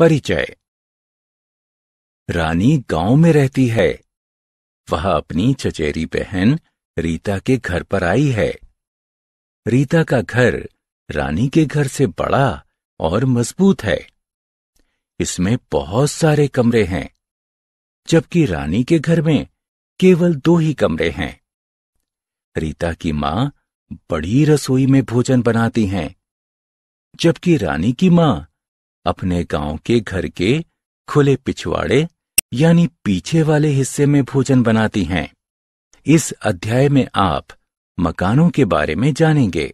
परिचय रानी गांव में रहती है वह अपनी चचेरी बहन रीता के घर पर आई है रीता का घर रानी के घर से बड़ा और मजबूत है इसमें बहुत सारे कमरे हैं जबकि रानी के घर में केवल दो ही कमरे हैं रीता की मां बड़ी रसोई में भोजन बनाती हैं जबकि रानी की मां अपने गांव के घर के खुले पिछवाड़े यानी पीछे वाले हिस्से में भोजन बनाती हैं इस अध्याय में आप मकानों के बारे में जानेंगे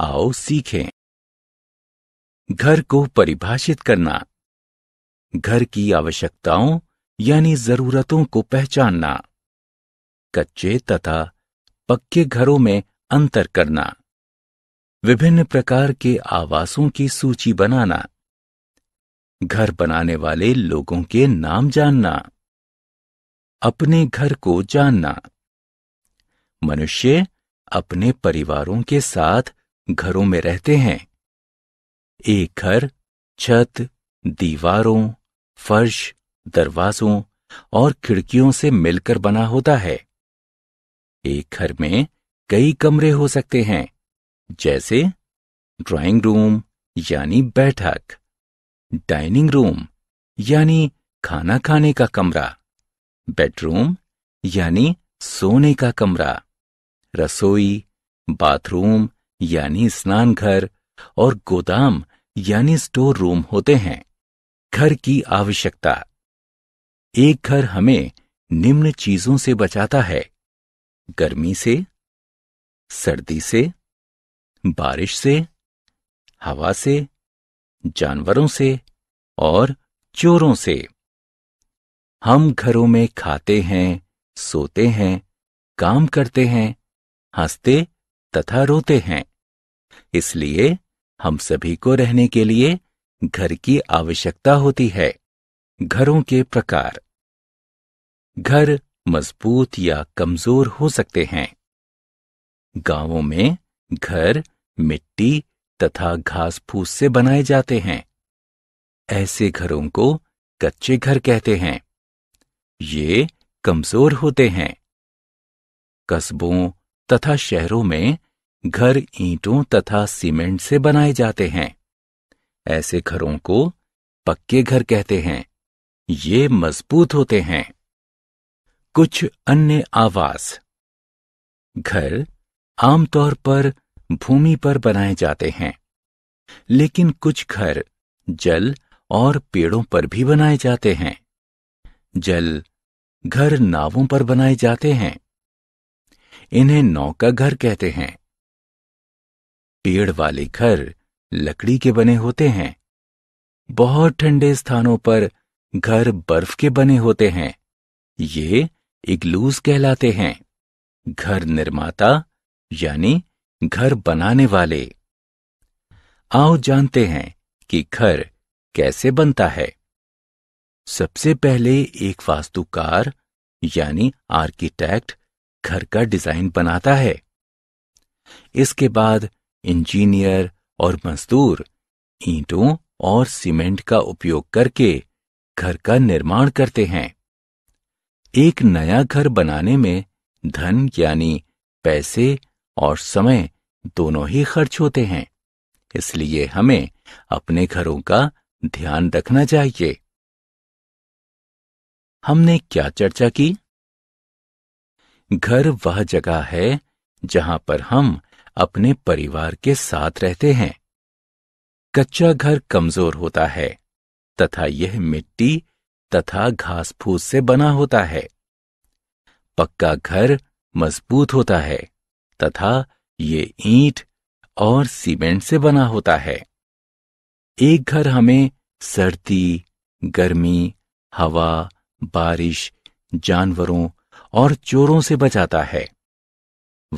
आओ सीखें घर को परिभाषित करना घर की आवश्यकताओं यानी जरूरतों को पहचानना कच्चे तथा पक्के घरों में अंतर करना विभिन्न प्रकार के आवासों की सूची बनाना घर बनाने वाले लोगों के नाम जानना अपने घर को जानना मनुष्य अपने परिवारों के साथ घरों में रहते हैं एक घर छत दीवारों फर्श दरवाजों और खिड़कियों से मिलकर बना होता है एक घर में कई कमरे हो सकते हैं जैसे ड्राइंग रूम यानी बैठक डाइनिंग रूम यानी खाना खाने का कमरा बेडरूम यानी सोने का कमरा रसोई बाथरूम यानी स्नान घर और गोदाम यानी स्टोर रूम होते हैं घर की आवश्यकता एक घर हमें निम्न चीजों से बचाता है गर्मी से सर्दी से बारिश से हवा से जानवरों से और चोरों से हम घरों में खाते हैं सोते हैं काम करते हैं हंसते तथा रोते हैं इसलिए हम सभी को रहने के लिए घर की आवश्यकता होती है घरों के प्रकार घर मजबूत या कमजोर हो सकते हैं गांवों में घर मिट्टी तथा घास फूस से बनाए जाते हैं ऐसे घरों को कच्चे घर कहते हैं ये कमजोर होते हैं कस्बों तथा शहरों में घर ईंटों तथा सीमेंट से बनाए जाते हैं ऐसे घरों को पक्के घर कहते हैं ये मजबूत होते हैं कुछ अन्य आवास घर आमतौर पर भूमि पर बनाए जाते हैं लेकिन कुछ घर जल और पेड़ों पर भी बनाए जाते हैं जल घर नावों पर बनाए जाते हैं इन्हें नौका घर कहते हैं पेड़ वाले घर लकड़ी के बने होते हैं बहुत ठंडे स्थानों पर घर बर्फ के बने होते हैं ये इग्लूस कहलाते हैं घर निर्माता यानी घर बनाने वाले आओ जानते हैं कि घर कैसे बनता है सबसे पहले एक वास्तुकार यानी आर्किटेक्ट घर का डिजाइन बनाता है इसके बाद इंजीनियर और मजदूर ईंटों और सीमेंट का उपयोग करके घर का निर्माण करते हैं एक नया घर बनाने में धन यानी पैसे और समय दोनों ही खर्च होते हैं इसलिए हमें अपने घरों का ध्यान रखना चाहिए हमने क्या चर्चा की घर वह जगह है जहां पर हम अपने परिवार के साथ रहते हैं कच्चा घर कमजोर होता है तथा यह मिट्टी तथा घास फूस से बना होता है पक्का घर मजबूत होता है तथा ये ईंट और सीमेंट से बना होता है एक घर हमें सर्दी गर्मी हवा बारिश जानवरों और चोरों से बचाता है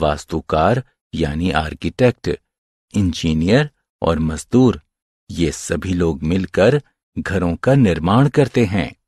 वास्तुकार यानी आर्किटेक्ट इंजीनियर और मजदूर ये सभी लोग मिलकर घरों का निर्माण करते हैं